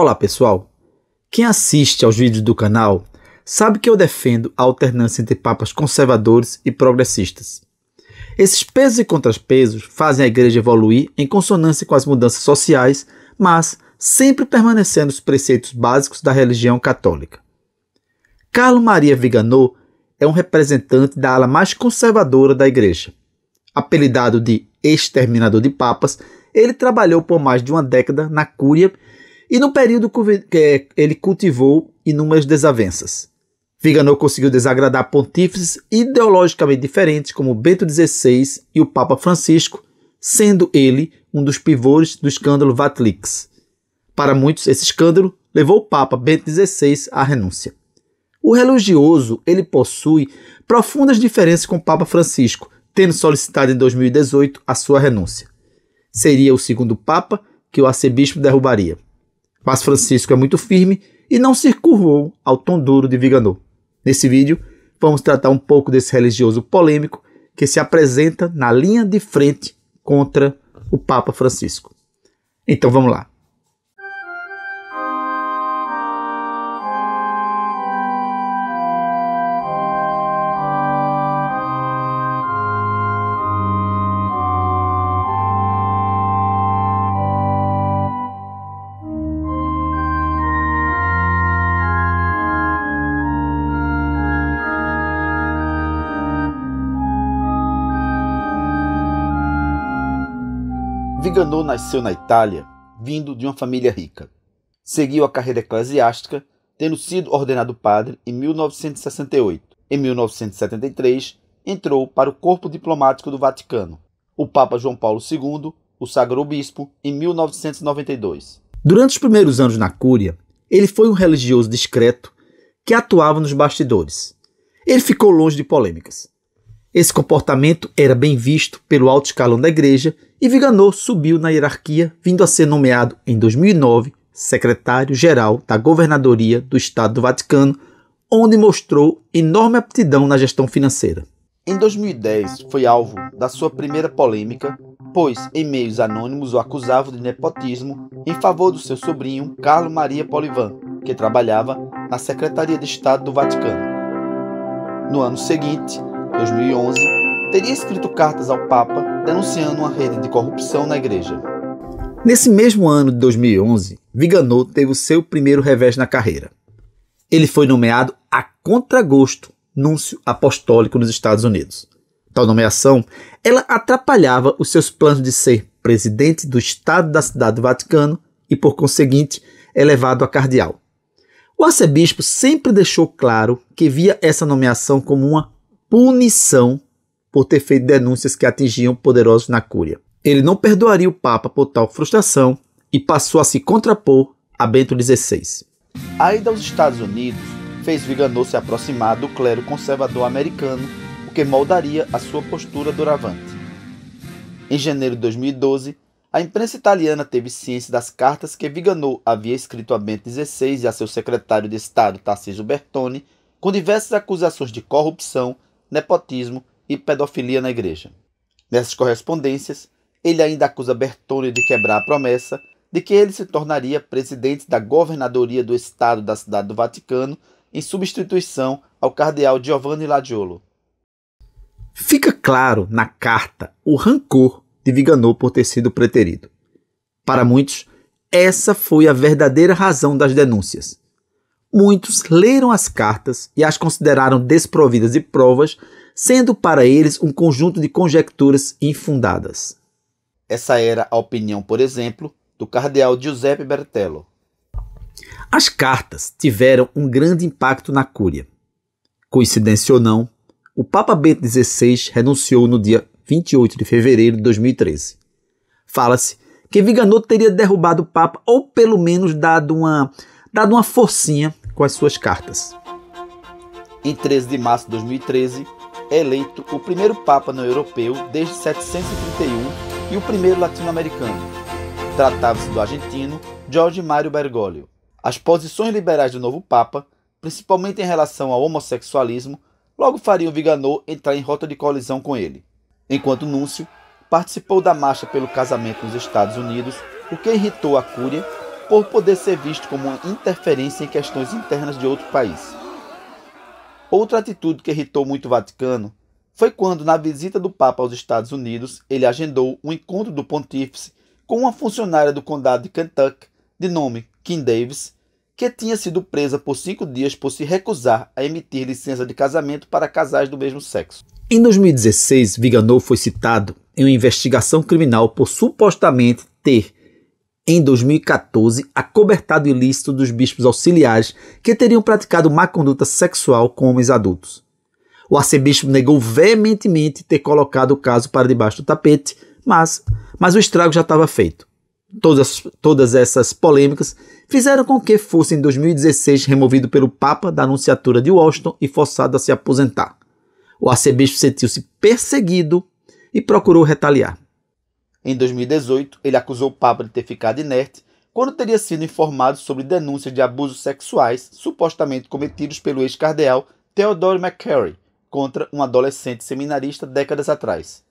Olá pessoal! Quem assiste aos vídeos do canal sabe que eu defendo a alternância entre papas conservadores e progressistas. Esses pesos e contraspesos fazem a igreja evoluir em consonância com as mudanças sociais, mas sempre permanecendo os preceitos básicos da religião católica. Carlo Maria Viganò é um representante da ala mais conservadora da igreja. Apelidado de exterminador de papas, ele trabalhou por mais de uma década na Cúria e no período que eh, ele cultivou inúmeras desavenças. Viganô conseguiu desagradar pontífices ideologicamente diferentes como Bento XVI e o Papa Francisco, sendo ele um dos pivôs do escândalo Vatlix. Para muitos, esse escândalo levou o Papa Bento XVI à renúncia. O religioso ele possui profundas diferenças com o Papa Francisco, tendo solicitado em 2018 a sua renúncia. Seria o segundo Papa que o arcebispo derrubaria. Mas Francisco é muito firme e não se curvou ao tom duro de Viganô. Nesse vídeo, vamos tratar um pouco desse religioso polêmico que se apresenta na linha de frente contra o Papa Francisco. Então vamos lá. Viganô nasceu na Itália, vindo de uma família rica. Seguiu a carreira eclesiástica, tendo sido ordenado padre em 1968. Em 1973, entrou para o Corpo Diplomático do Vaticano. O Papa João Paulo II o sagrou bispo em 1992. Durante os primeiros anos na Cúria, ele foi um religioso discreto que atuava nos bastidores. Ele ficou longe de polêmicas. Esse comportamento era bem visto pelo alto escalão da igreja e Viganot subiu na hierarquia, vindo a ser nomeado em 2009 secretário-geral da Governadoria do Estado do Vaticano, onde mostrou enorme aptidão na gestão financeira. Em 2010, foi alvo da sua primeira polêmica, pois e-mails anônimos o acusavam de nepotismo em favor do seu sobrinho Carlo Maria Polivan, que trabalhava na Secretaria de Estado do Vaticano. No ano seguinte, 2011, teria escrito cartas ao Papa denunciando uma rede de corrupção na igreja. Nesse mesmo ano de 2011, Viganot teve o seu primeiro revés na carreira. Ele foi nomeado a contragosto núncio apostólico nos Estados Unidos. Tal nomeação, ela atrapalhava os seus planos de ser presidente do Estado da Cidade do Vaticano e, por conseguinte, elevado a cardeal. O arcebispo sempre deixou claro que via essa nomeação como uma punição por ter feito denúncias que atingiam poderosos na Cúria. Ele não perdoaria o Papa por tal frustração e passou a se contrapor a Bento XVI. A ida aos Estados Unidos fez Viganô se aproximar do clero conservador americano, o que moldaria a sua postura doravante. Em janeiro de 2012, a imprensa italiana teve ciência das cartas que Viganô havia escrito a Bento XVI e a seu secretário de Estado, Tarcísio Bertone, com diversas acusações de corrupção nepotismo e pedofilia na igreja. Nessas correspondências, ele ainda acusa Bertone de quebrar a promessa de que ele se tornaria presidente da governadoria do Estado da Cidade do Vaticano em substituição ao cardeal Giovanni Ladiolo. Fica claro na carta o rancor de Viganò por ter sido preterido. Para muitos, essa foi a verdadeira razão das denúncias muitos leram as cartas e as consideraram desprovidas de provas, sendo para eles um conjunto de conjecturas infundadas. Essa era a opinião, por exemplo, do cardeal Giuseppe Bertello. As cartas tiveram um grande impacto na Cúria. Coincidência ou não, o Papa Bento XVI renunciou no dia 28 de fevereiro de 2013. Fala-se que Viganotto teria derrubado o Papa ou pelo menos dado uma, dado uma forcinha com as suas cartas. Em 13 de março de 2013, é eleito o primeiro Papa não europeu desde 731 e o primeiro latino-americano. Tratava-se do argentino Jorge Mário Bergoglio. As posições liberais do novo Papa, principalmente em relação ao homossexualismo, logo fariam Viganô entrar em rota de colisão com ele. Enquanto Núncio, participou da marcha pelo casamento nos Estados Unidos, o que irritou a Cúria por poder ser visto como uma interferência em questões internas de outro país. Outra atitude que irritou muito o Vaticano foi quando, na visita do Papa aos Estados Unidos, ele agendou um encontro do pontífice com uma funcionária do condado de Kentucky, de nome Kim Davis, que tinha sido presa por cinco dias por se recusar a emitir licença de casamento para casais do mesmo sexo. Em 2016, Viganou foi citado em uma investigação criminal por supostamente ter em 2014, acobertado ilícito dos bispos auxiliares que teriam praticado má conduta sexual com homens adultos. O arcebispo negou veementemente ter colocado o caso para debaixo do tapete, mas, mas o estrago já estava feito. Todas, todas essas polêmicas fizeram com que fosse em 2016 removido pelo Papa da Anunciatura de Washington e forçado a se aposentar. O arcebispo sentiu-se perseguido e procurou retaliar. Em 2018, ele acusou o Papa de ter ficado inerte quando teria sido informado sobre denúncias de abusos sexuais supostamente cometidos pelo ex-cardeal Theodore McCary contra um adolescente seminarista décadas atrás.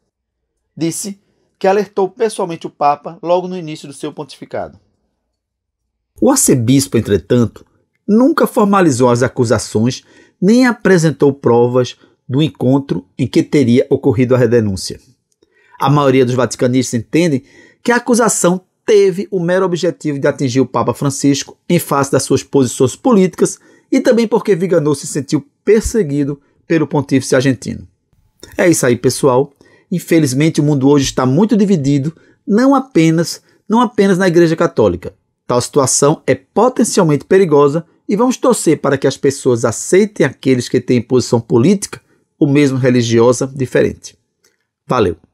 Disse que alertou pessoalmente o Papa logo no início do seu pontificado. O arcebispo, entretanto, nunca formalizou as acusações nem apresentou provas do encontro em que teria ocorrido a denúncia a maioria dos vaticanistas entendem que a acusação teve o mero objetivo de atingir o Papa Francisco em face das suas posições políticas e também porque Viganò se sentiu perseguido pelo pontífice argentino. É isso aí, pessoal. Infelizmente, o mundo hoje está muito dividido, não apenas, não apenas na Igreja Católica. Tal situação é potencialmente perigosa e vamos torcer para que as pessoas aceitem aqueles que têm posição política ou mesmo religiosa diferente. Valeu!